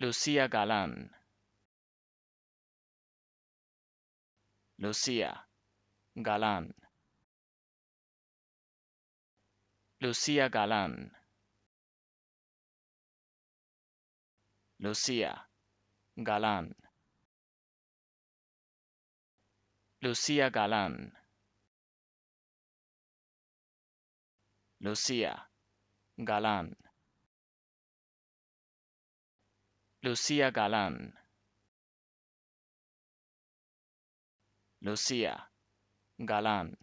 Lucia Galán. Lucia Galán. Lucia Galán. Lucia Galán. Lucia Galán. Lucia Galán. Lucía Galán. Lucía Galán.